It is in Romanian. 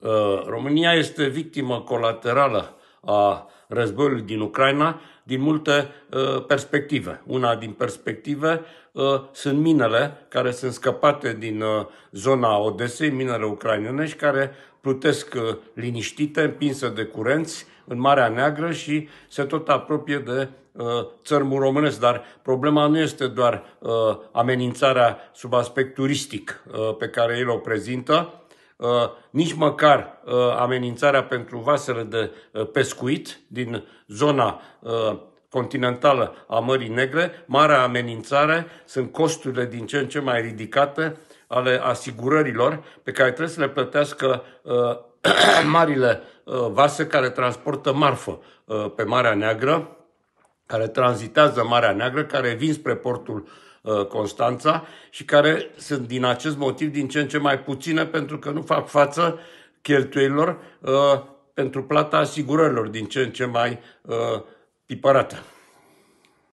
Uh, România este victimă colaterală a războiului din Ucraina din multe uh, perspective. Una din perspective uh, sunt minele care sunt scăpate din zona Odesei, minele ucrainenești care plutesc liniștite, împinse de curenți în Marea Neagră și se tot apropie de țărmul românesc, dar problema nu este doar amenințarea sub aspect turistic pe care el o prezintă, Uh, nici măcar uh, amenințarea pentru vasele de uh, pescuit din zona continentală a Mării Negre, marea amenințare sunt costurile din ce în ce mai ridicate ale asigurărilor pe care trebuie să le plătească marile vase care transportă marfă pe Marea Neagră, care tranzitează Marea Neagră, care vin spre portul uh, Uh, Constanța și care sunt din acest motiv din ce în ce mai puține pentru că nu fac față cheltuielor uh, pentru plata asigurărilor din ce în ce mai uh, tipărată.